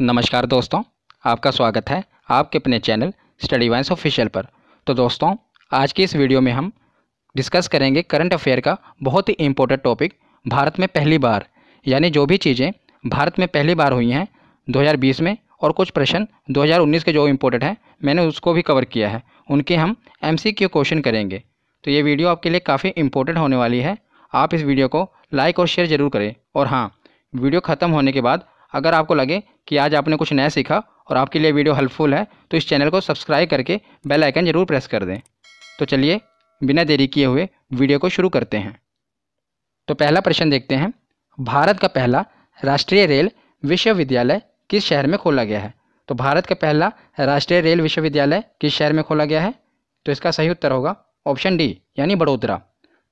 नमस्कार दोस्तों आपका स्वागत है आपके अपने चैनल स्टडी वाइंस ऑफिशियल पर तो दोस्तों आज की इस वीडियो में हम डिस्कस करेंगे करंट अफेयर का बहुत ही इम्पोर्टेंट टॉपिक भारत में पहली बार यानी जो भी चीज़ें भारत में पहली बार हुई हैं 2020 में और कुछ प्रश्न 2019 के जो इम्पोर्टेंट हैं मैंने उसको भी कवर किया है उनके हम एम क्वेश्चन करेंगे तो ये वीडियो आपके लिए काफ़ी इम्पोर्टेंट होने वाली है आप इस वीडियो को लाइक और शेयर ज़रूर करें और हाँ वीडियो ख़त्म होने के बाद अगर आपको लगे कि आज आपने कुछ नया सीखा और आपके लिए वीडियो हेल्पफुल है तो इस चैनल को सब्सक्राइब करके बेल आइकन ज़रूर प्रेस कर दें तो चलिए बिना देरी किए हुए वीडियो को शुरू करते हैं तो पहला प्रश्न देखते हैं भारत का पहला राष्ट्रीय रेल विश्वविद्यालय किस शहर में खोला गया है तो भारत का पहला राष्ट्रीय रेल विश्वविद्यालय किस शहर में खोला गया है तो इसका सही उत्तर होगा ऑप्शन डी यानी बड़ोदरा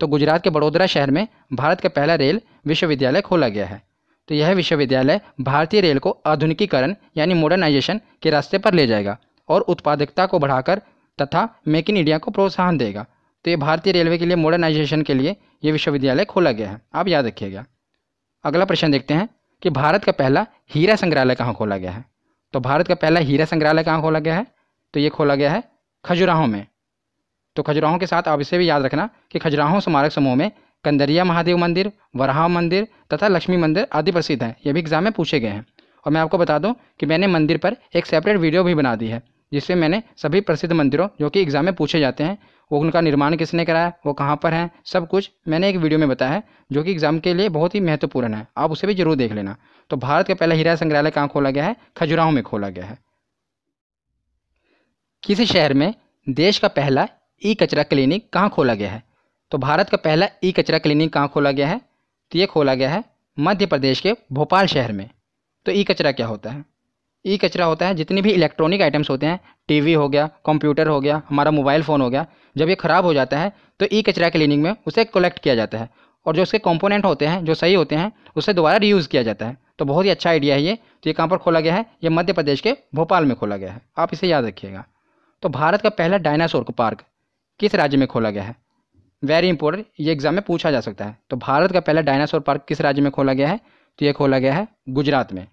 तो गुजरात के बड़ोदरा शहर में भारत का पहला रेल विश्वविद्यालय खोला गया है तो यह विश्वविद्यालय भारतीय रेल को आधुनिकीकरण यानी मॉडर्नाइजेशन के रास्ते पर ले जाएगा और उत्पादकता को बढ़ाकर तथा मेक इन इंडिया को प्रोत्साहन देगा तो ये भारतीय रेलवे के लिए मॉडर्नाइजेशन के लिए ये विश्वविद्यालय खोला गया है आप याद रखिएगा अगला प्रश्न देखते हैं कि भारत का पहला हीरा संग्रहालय कहाँ खोला गया है तो भारत का पहला हीरा संग्रहालय कहाँ खोला गया है तो ये खोला गया है खजुराहों में तो खजुराहों के साथ आप इसे भी याद रखना कि खजुराहों स्मारक समूह में कंदरिया महादेव मंदिर वराहा मंदिर तथा लक्ष्मी मंदिर आदि प्रसिद्ध हैं ये भी एग्जाम में पूछे गए हैं और मैं आपको बता दूं कि मैंने मंदिर पर एक सेपरेट वीडियो भी बना दी है जिसमें मैंने सभी प्रसिद्ध मंदिरों जो कि एग्ज़ाम में पूछे जाते हैं वो उनका निर्माण किसने कराया वो कहाँ पर हैं सब कुछ मैंने एक वीडियो में बताया है जो कि एग्ज़ाम के लिए बहुत ही महत्वपूर्ण है आप उसे भी जरूर देख लेना तो भारत का पहला हीरा संग्रहालय कहाँ खोला गया है खजुराहो में खोला गया है किसी शहर में देश का पहला ई कचरा क्लिनिक कहाँ खोला गया है तो भारत का पहला ई कचरा क्लिनिक कहाँ खोला गया है तो ये खोला गया है मध्य प्रदेश के भोपाल शहर में तो ई कचरा क्या होता है ई कचरा होता है जितनी भी इलेक्ट्रॉनिक आइटम्स होते हैं टीवी हो गया कंप्यूटर हो गया हमारा मोबाइल फ़ोन हो गया जब ये ख़राब हो जाता है तो ई कचरा क्लिनिक में उसे कलेक्ट किया जाता है और जो उसके कंपोनेंट होते हैं जो सही होते हैं उसे दोबारा रीयूज़ किया जाता है तो बहुत ही अच्छा आइडिया है ये तो ये कहाँ पर खोला गया है ये मध्य प्रदेश के भोपाल में खोला गया है आप इसे याद रखिएगा तो भारत का पहला डायनासोर पार्क किस राज्य में खोला गया है वेरी इंपॉर्टेंट ये एग्जाम में पूछा जा सकता है तो भारत का पहला डायनासोर पार्क किस राज्य में खोला गया है तो ये खोला गया है गुजरात में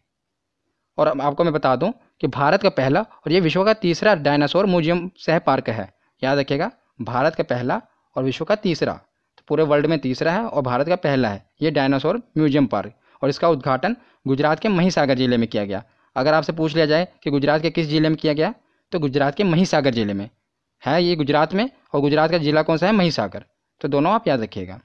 और आपको मैं बता दूं कि भारत का पहला और ये विश्व का तीसरा डायनासोर म्यूजियम सह पार्क है याद रखिएगा भारत का पहला और विश्व का तीसरा तो पूरे वर्ल्ड में तीसरा है और भारत का पहला है ये डायनासोर म्यूजियम पार्क और इसका उद्घाटन गुजरात के महीसागर जिले में किया गया अगर आपसे पूछ लिया जाए कि गुजरात के किस जिले में किया गया तो गुजरात के महीसागर जिले में है ये गुजरात में और गुजरात का जिला कौन सा है महीसागर तो दोनों आप याद रखिएगा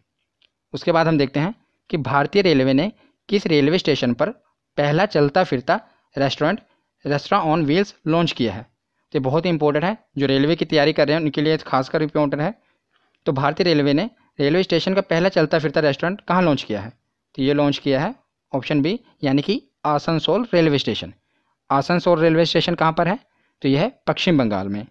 उसके बाद हम देखते हैं कि भारतीय रेलवे ने किस रेलवे स्टेशन पर पहला चलता फिरता रेस्टोरेंट रेस्टोरा ऑन व्हील्स लॉन्च किया है तो बहुत ही इंपॉर्टेंट है जो रेलवे की तैयारी कर रहे हैं उनके लिए खासकर इंपॉर्टेंट है तो भारतीय रेलवे ने रेलवे स्टेशन का पहला चलता फिरता रेस्टोरेंट कहाँ लॉन्च किया है तो ये लॉन्च किया है ऑप्शन बी यानी कि Asansol railway station Asansol railway station कहाँ पर है तो यह है पश्चिम बंगाल में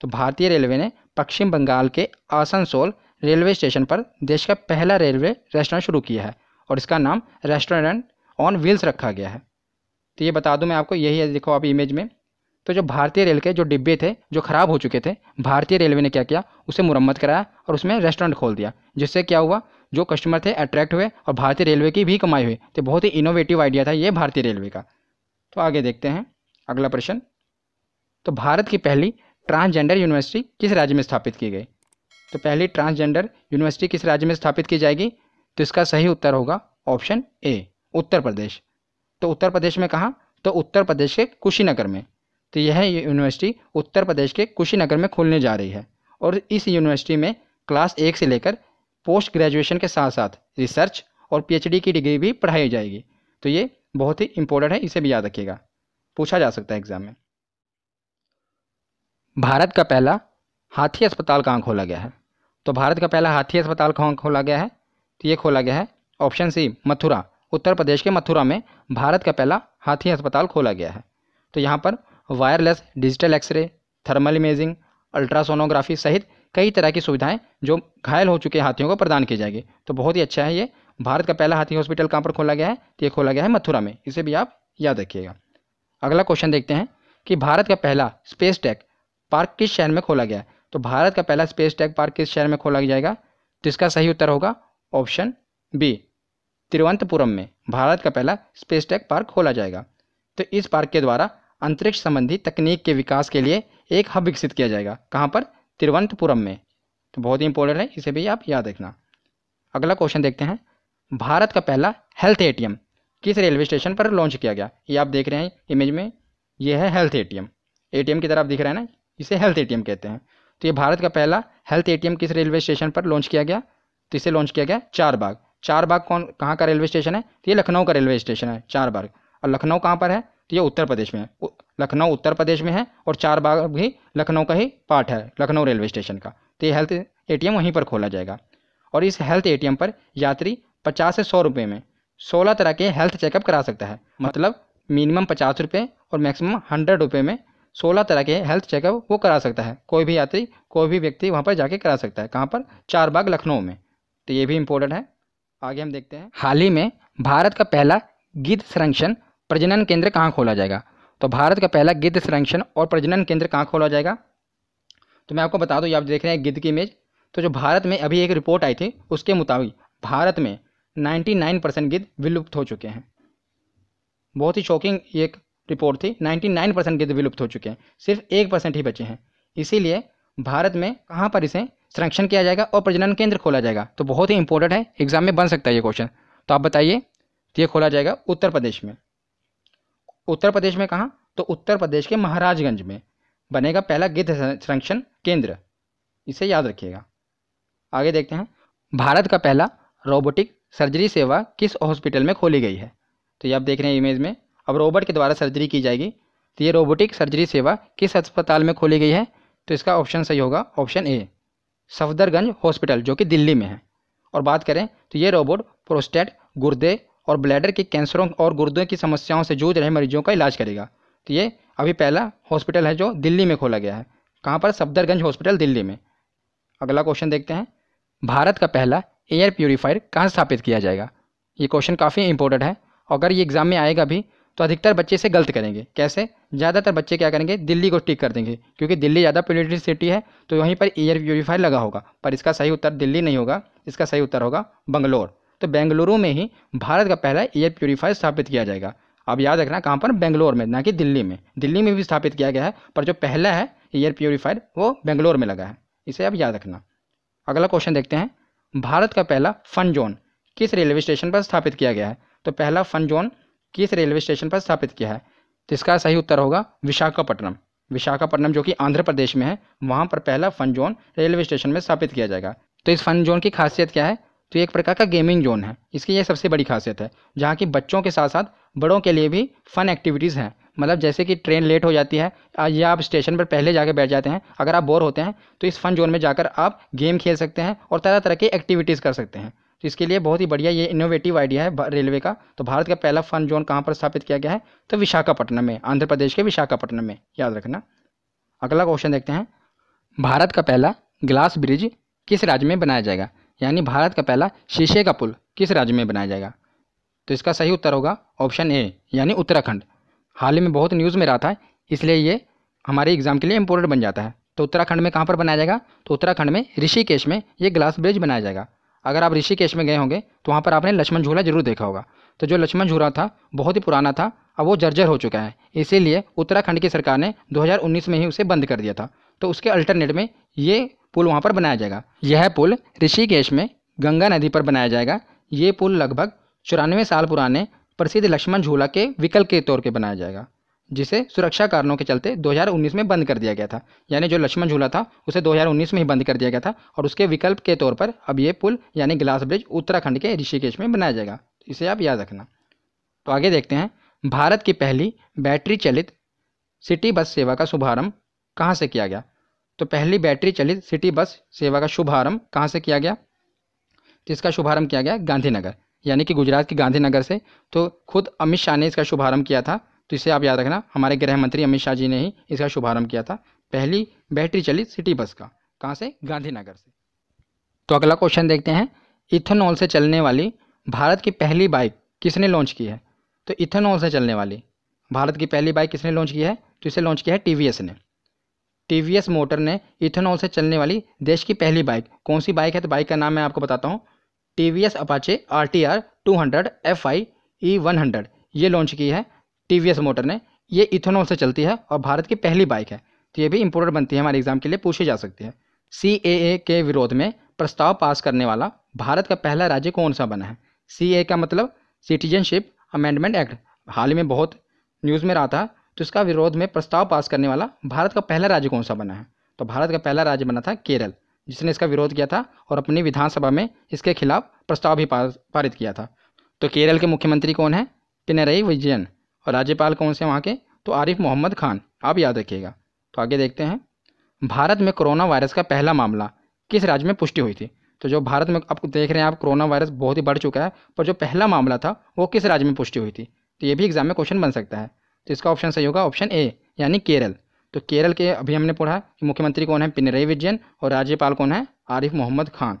तो भारतीय रेलवे ने पश्चिम बंगाल के आसनसोल रेलवे स्टेशन पर देश का पहला रेलवे रेस्टोरेंट शुरू किया है और इसका नाम रेस्टोरेंट ऑन व्हील्स रखा गया है तो ये बता दूं मैं आपको यही है देखो आप इमेज में तो जो भारतीय रेल के जो डिब्बे थे जो ख़राब हो चुके थे भारतीय रेलवे ने क्या किया उसे मुरम्मत कराया और उसमें रेस्टोरेंट खोल दिया जिससे क्या हुआ जो कस्टमर थे अट्रैक्ट हुए और भारतीय रेलवे की भी कमाई हुई तो बहुत ही इनोवेटिव आइडिया था ये भारतीय रेलवे का तो आगे देखते हैं अगला प्रश्न तो भारत की पहली ट्रांसजेंडर यूनिवर्सिटी किस राज्य में स्थापित की गई तो पहली ट्रांसजेंडर यूनिवर्सिटी किस राज्य में स्थापित की जाएगी तो इसका सही उत्तर होगा ऑप्शन ए उत्तर प्रदेश तो उत्तर प्रदेश में कहाँ तो उत्तर प्रदेश के कुशीनगर में तो यह यूनिवर्सिटी उत्तर प्रदेश के कुशीनगर में खोलने जा रही है और इस यूनिवर्सिटी में क्लास एक से लेकर पोस्ट ग्रेजुएशन के साथ साथ रिसर्च और पीएचडी की डिग्री भी पढ़ाई जाएगी तो ये बहुत ही इंपॉर्टेंट है इसे भी याद रखिएगा पूछा जा सकता है एग्जाम में भारत का पहला हाथी अस्पताल कहाँ खोला गया है तो भारत का पहला हाथी अस्पताल कहाँ खोला गया है तो ये खोला गया है ऑप्शन सी मथुरा उत्तर प्रदेश के मथुरा में भारत का पहला हाथी अस्पताल खोला गया है तो यहाँ पर wireless digital x ray thermal imaging ultrasonography सहित कई तरह की सुविधाएं जो घायल हो चुके हाथियों को प्रदान की जाएगी तो बहुत ही अच्छा है ये भारत का पहला हाथी हॉस्पिटल कहाँ पर खोला गया है तो ये खोला गया है मथुरा में इसे भी आप याद रखिएगा अगला क्वेश्चन देखते हैं कि भारत का पहला स्पेस टेक पार्क किस शहर में खोला गया है तो भारत का पहला स्पेस टैग पार्क किस शहर में खोला जाएगा तो इसका सही उत्तर होगा ऑप्शन बी तिरुवंतपुरम में भारत का पहला स्पेस टैग पार्क खोला जाएगा तो इस पार्क के द्वारा अंतरिक्ष संबंधी तकनीक के विकास के लिए एक हब विकसित किया जाएगा कहाँ पर तिरुवंतपुरम में तो बहुत ही इंपॉर्टेंट है इसे भी आप याद रखना अगला क्वेश्चन देखते हैं भारत का पहला हेल्थ एटीएम किस रेलवे स्टेशन पर लॉन्च किया गया ये आप देख रहे हैं इमेज में ये है हेल्थ एटीएम एटीएम की तरफ दिख रहा है ना इसे हेल्थ एटीएम कहते हैं तो ये भारत का पहला हेल्थ एटीएम किस रेलवे स्टेशन पर लॉन्च किया गया तो इसे लॉन्च किया गया चार बाग चार बाग कौन कहाँ का रेलवे स्टेशन है तो ये लखनऊ का रेलवे स्टेशन है चार बाग और लखनऊ कहाँ पर है तो ये उत्तर प्रदेश में है लखनऊ उत्तर प्रदेश में है और चार बाग भी लखनऊ का ही पार्ट है लखनऊ रेलवे स्टेशन का तो ये हेल्थ ए वहीं पर खोला जाएगा और इस हेल्थ ए पर यात्री पचास से सौ रुपये में सोलह तरह के हेल्थ चेकअप करा सकता है मतलब मिनिमम पचास रुपये और मैक्सिमम हंड्रेड रुपये में सोलह तरह के हेल्थ चेकअप वो करा सकता है कोई भी यात्री कोई भी व्यक्ति वहाँ पर जाके करा सकता है कहाँ पर चार बाग लखनऊ में तो ये भी इम्पोर्टेंट है आगे हम देखते हैं हाल ही में भारत का पहला गिद्ध संरक्षण प्रजनन केंद्र कहाँ खोला जाएगा तो भारत का पहला गिद्ध संरक्षण और प्रजनन केंद्र कहाँ खोला जाएगा तो मैं आपको बता दूँ ये आप देख रहे हैं गिद्ध की इमेज तो जो भारत में अभी एक रिपोर्ट आई थी उसके मुताबिक भारत में नाइन्टी परसेंट गिद्ध विलुप्त हो चुके हैं बहुत ही शॉकिंग एक रिपोर्ट थी 99 परसेंट गिद्ध विलुप्त हो चुके हैं सिर्फ एक परसेंट ही बचे हैं इसीलिए भारत में कहाँ पर इसे संरक्षण किया जाएगा और प्रजनन केंद्र खोला जाएगा तो बहुत ही इंपॉर्टेंट है एग्जाम में बन सकता है ये क्वेश्चन तो आप बताइए ये खोला जाएगा उत्तर प्रदेश में उत्तर प्रदेश में कहाँ तो उत्तर प्रदेश के महाराजगंज में बनेगा पहला गिद्ध संरक्षण केंद्र इसे याद रखिएगा आगे देखते हैं भारत का पहला रोबोटिक सर्जरी सेवा किस हॉस्पिटल में खोली गई है तो ये आप देख रहे हैं इमेज में अब रोबोट के द्वारा सर्जरी की जाएगी तो ये रोबोटिक सर्जरी सेवा किस अस्पताल में खोली गई है तो इसका ऑप्शन सही होगा ऑप्शन ए सफदरगंज हॉस्पिटल जो कि दिल्ली में है और बात करें तो ये रोबोट प्रोस्टेट गुर्दे और ब्लैडर के कैंसरों और गुर्दों की समस्याओं से जूझ रहे मरीजों का इलाज करेगा तो ये अभी पहला हॉस्पिटल है जो दिल्ली में खोला गया है कहाँ पर सफदरगंज हॉस्पिटल दिल्ली में अगला क्वेश्चन देखते हैं भारत का पहला एयर प्योरीफायर कहाँ स्थापित किया जाएगा ये क्वेश्चन काफ़ी इंपॉर्टेंट है अगर ये एग्ज़ाम में आएगा भी तो अधिकतर बच्चे इसे गलत करेंगे कैसे ज़्यादातर बच्चे क्या करेंगे दिल्ली को टिक कर देंगे क्योंकि दिल्ली ज़्यादा पोल्यूटेड सिटी है तो वहीं पर एयर प्योरीफायर लगा होगा पर इसका सही उत्तर दिल्ली नहीं होगा इसका सही उत्तर होगा बंगलोर तो बेंगलुरु में ही भारत का पहला एयर प्योरीफायर स्थापित किया जाएगा अब याद रखना कहाँ पर बेंगलोर में ना कि दिल्ली में दिल्ली में भी स्थापित किया गया है पर जो पहला है एयर प्योरीफायर वो बेंगलोर में लगा है इसे अब याद रखना अगला क्वेश्चन देखते हैं भारत का पहला फन जोन किस रेलवे स्टेशन पर स्थापित किया गया है तो पहला फन जोन किस रेलवे स्टेशन पर स्थापित किया है तो इसका सही उत्तर होगा विशाखापट्टनम विशाखापट्टनम जो कि आंध्र प्रदेश में है वहाँ पर पहला फन जोन रेलवे स्टेशन में स्थापित किया जाएगा तो इस फन जोन की खासियत क्या है तो एक प्रकार का गेमिंग जोन है इसकी ये सबसे बड़ी खासियत है जहाँ की बच्चों के साथ साथ बड़ों के लिए भी फ़न एक्टिविटीज़ हैं मतलब जैसे कि ट्रेन लेट हो जाती है या आप स्टेशन पर पहले जाकर बैठ जाते हैं अगर आप बोर होते हैं तो इस फन जोन में जाकर आप गेम खेल सकते हैं और तरह तरह की एक्टिविटीज़ कर सकते हैं तो इसके लिए बहुत ही बढ़िया ये इनोवेटिव आइडिया है रेलवे का तो भारत का पहला फन जोन कहाँ पर स्थापित किया गया है तो विशाखापट्टनम में आंध्र प्रदेश के विशाखापट्टनम में याद रखना अगला क्वेश्चन देखते हैं भारत का पहला ग्लास ब्रिज किस राज्य में बनाया जाएगा यानी भारत का पहला शीशे का पुल किस राज्य में बनाया जाएगा तो इसका सही उत्तर होगा ऑप्शन ए यानी उत्तराखंड हाल ही में बहुत न्यूज़ में रहा था इसलिए ये हमारे एग्ज़ाम के लिए इम्पोर्टेंट बन जाता है तो उत्तराखंड में कहाँ पर बनाया जाएगा तो उत्तराखंड में ऋषिकेश में ये ग्लास ब्रिज बनाया जाएगा अगर आप ऋषिकेश में गए होंगे तो वहाँ पर आपने लक्ष्मण झूला जरूर देखा होगा तो जो लक्ष्मण झूला था बहुत ही पुराना था अब वो जर्जर हो चुका है इसीलिए उत्तराखंड की सरकार ने 2019 में ही उसे बंद कर दिया था तो उसके अल्टरनेट में ये पुल वहाँ पर बनाया जाएगा यह पुल ऋषिकेश में गंगा नदी पर बनाया जाएगा ये पुल लगभग चौरानवे साल पुराने प्रसिद्ध लक्ष्मण झूला के विकल्प के तौर पर बनाया जाएगा जिसे सुरक्षा कारणों के चलते 2019 में बंद कर दिया गया था यानी जो लक्ष्मण झूला था उसे 2019 में ही बंद कर दिया गया था और उसके विकल्प के तौर पर अब ये पुल यानी ग्लास ब्रिज उत्तराखंड के ऋषिकेश में बनाया जाएगा इसे आप याद रखना तो आगे देखते हैं भारत की पहली बैटरी चलित सिटी बस सेवा का शुभारम्भ कहाँ से किया गया तो पहली बैटरी चलित सिटी बस सेवा का शुभारम्भ कहाँ से किया गया तो इसका किया गया गांधीनगर यानी कि गुजरात के गांधीनगर से तो खुद अमित शाह ने इसका शुभारम्भ किया था तो इसे आप याद रखना हमारे गृह मंत्री अमित शाह जी ने ही इसका शुभारंभ किया था पहली बैटरी चलित सिटी बस का कहाँ से गांधीनगर से तो अगला क्वेश्चन देखते हैं इथेनॉल से चलने वाली भारत की पहली बाइक किसने लॉन्च की है तो इथेनॉल से चलने वाली भारत की पहली बाइक किसने लॉन्च की है तो इसे लॉन्च किया है टी ने टी मोटर ने इथेनॉल से चलने वाली देश की पहली बाइक कौन सी बाइक है तो बाइक का नाम मैं आपको बताता हूँ T V S Apache R T R two hundred F I E one hundred ये लॉन्च की है टी मोटर ने ये इथेनॉल से चलती है और भारत की पहली बाइक है तो ये भी इम्पोर्टेंट बनती है हमारे एग्जाम के लिए पूछी जा सकती है सी के विरोध में प्रस्ताव पास करने वाला भारत का पहला राज्य कौन सा बना है सी का मतलब सिटीजनशिप अमेंडमेंट एक्ट हाल ही में बहुत न्यूज़ में रहा था तो इसका विरोध में प्रस्ताव पास करने वाला भारत का पहला राज्य कौन सा बना है तो भारत का पहला राज्य बना था केरल जिसने इसका विरोध किया था और अपनी विधानसभा में इसके खिलाफ प्रस्ताव भी पारित किया था तो केरल के मुख्यमंत्री कौन है पिनरई विजयन और राज्यपाल कौन से वहाँ के तो आरिफ मोहम्मद खान आप याद रखिएगा तो आगे देखते हैं भारत में कोरोना वायरस का पहला मामला किस राज्य में पुष्टि हुई थी तो जो भारत में आप देख रहे हैं आप कोरोना वायरस बहुत ही बढ़ चुका है पर जो पहला मामला था वो किस राज्य में पुष्टि हुई थी तो ये भी एग्जाम में क्वेश्चन बन सकता है तो इसका ऑप्शन सही होगा ऑप्शन ए यानी केरल तो केरल के अभी हमने पढ़ा कि मुख्यमंत्री कौन है पिनरई विजयन और राज्यपाल कौन है आरिफ मोहम्मद खान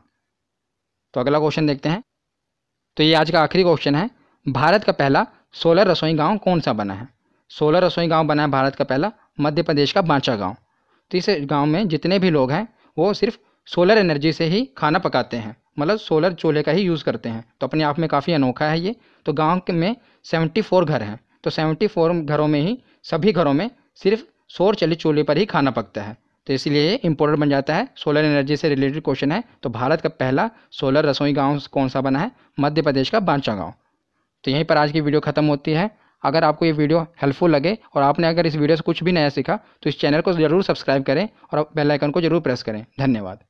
तो अगला क्वेश्चन देखते हैं तो ये आज का आखिरी क्वेश्चन है भारत का पहला सोलह रसोई गांव कौन सा बना है सोलह रसोई गांव बना है भारत का पहला मध्य प्रदेश का बांचा गांव तो इस गांव में जितने भी लोग हैं वो सिर्फ सोलर एनर्जी से ही खाना पकाते हैं मतलब सोलर चूल्हे का ही यूज़ करते हैं तो अपने आप में काफ़ी अनोखा है ये तो गाँव में सेवेंटी फोर घर हैं तो सेवेंटी फोर घरों में ही सभी घरों में सिर्फ सोर चले चूल्हे पर ही खाना पकता है तो इसलिए ये इम्पोर्टेंट बन जाता है सोलर एनर्जी से रिलेटेड क्वेश्चन है तो भारत का पहला सोलर रसोई गाँव कौन सा बना है मध्य प्रदेश का बांचा गाँव तो यहीं पर आज की वीडियो खत्म होती है अगर आपको ये वीडियो हेल्पफुल लगे और आपने अगर इस वीडियो से कुछ भी नया सीखा तो इस चैनल को ज़रूर सब्सक्राइब करें और बेल आइकन को ज़रूर प्रेस करें धन्यवाद